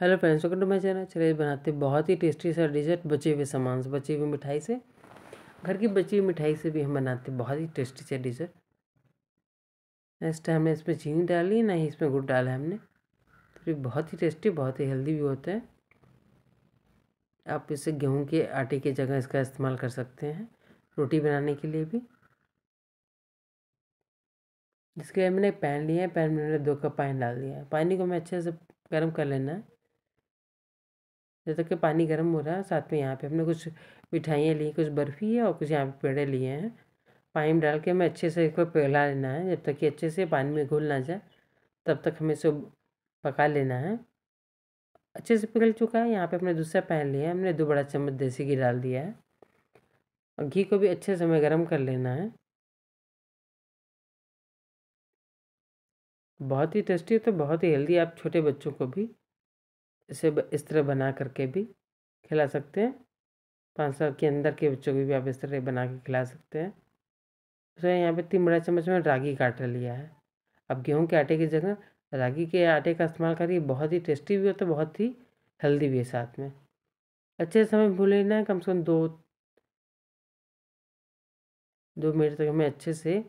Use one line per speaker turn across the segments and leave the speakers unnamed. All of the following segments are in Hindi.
hello friends welcome to my channel चलिए बनाते बहुत ही टेस्टी सा डिजर्ट बचे हुए सामान से बची हुई मिठाई से घर की बची हुई मिठाई से भी हम बनाते बहुत ही टेस्टी सा डिजर्ट नेक्स्ट टाइम हमने इसमें चीनी डाली ना ही इसमें गुड़ डाला हमने तो फिर बहुत ही टेस्टी बहुत ही हेल्दी भी होता है आप इसे गेहूँ के आटे की जगह इसका इस्तेमाल कर सकते हैं रोटी बनाने के लिए भी इसके लिए मैंने पैन लिया है पैन में मैंने दो कप पानी डाल दिया है पानी को मैं अच्छे से गर्म कर लेना है जब तक कि पानी गर्म हो रहा है साथ में यहाँ पे हमने कुछ मिठाइयाँ ली कुछ बर्फ़ी है और कुछ यहाँ पे पेड़े लिए हैं पानी में डाल के हमें अच्छे से इसको पिघला लेना है जब तक कि अच्छे से पानी में घुल ना जाए तब तक हमें इसे पका लेना है अच्छे से पिघल चुका है यहाँ पे हमने दूसरा पैन लिया है हमने दो बड़ा चम्मच देसी घी डाल दिया है और घी को भी अच्छे से हमें गर्म कर लेना है बहुत ही टेस्टी है तो बहुत ही हेल्दी आप छोटे बच्चों को भी इसे इस तरह बना करके भी खिला सकते हैं पाँच साल के अंदर के बच्चों को भी आप इस तरह बना के खिला सकते हैं उसमें यहाँ पे तीन बड़ा चम्मच में रागी का आटा लिया है अब गेहूँ के आटे की जगह रागी के आटे का इस्तेमाल करिए बहुत ही टेस्टी भी होता है बहुत ही हेल्दी भी है साथ में अच्छे समय लेना है कम से कम दो दो मिनट तक हमें अच्छे से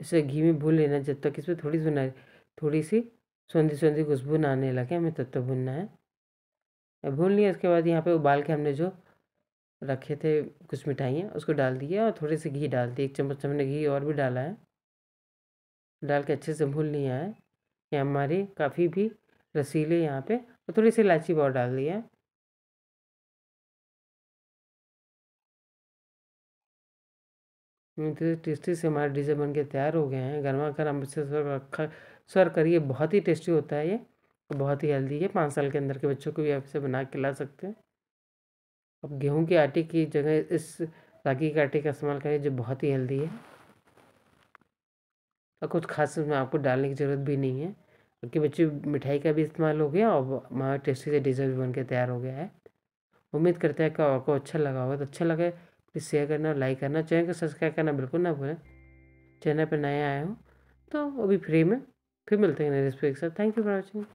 इसे घी में भून लेना जब तक इसमें थोड़ी सुना थोड़ी सी सौंधी सौंधी खुशबू ना आने लगे हमें तब तक भूनना है भून लिया इसके बाद यहाँ पे उबाल के हमने जो रखे थे कुछ मिठाइयाँ उसको डाल दिए और थोड़े से घी डाल दिए एक चम्मच हमने घी और भी डाला है डाल के अच्छे से भून लिया है ये हमारी काफ़ी भी रसीले यहाँ पे और थोड़ी सी इलायची पाउडर डाल दिया है तो टेस्टी से हमारे डिज़े बन के तैयार हो गए हैं गर्मा गर्म से रखा सर्व करिए बहुत ही टेस्टी होता है ये तो बहुत ही हेल्दी है पाँच साल के अंदर के बच्चों को भी आप इसे बना के ला सकते हैं अब गेहूं के आटे की जगह इस रागी के आटे का इस्तेमाल करें जो बहुत ही हेल्दी है और कुछ खास उसमें आपको डालने की ज़रूरत भी नहीं है क्योंकि बच्चे मिठाई का भी इस्तेमाल हो गया और वहाँ टेस्टी से डिज़र्ट भी बन के तैयार हो गया है उम्मीद करते हैं कि आपको अच्छा लगा होगा तो अच्छा लगे प्लीज़ शेयर करना लाइक करना चैनल को सब्सक्राइब करना बिल्कुल ना भूलें चैनल पर नए आए हो तो अभी फ्री में फिर मिलते हैं नई रेसिपी के साथ थैंक यू फॉर वॉचिंग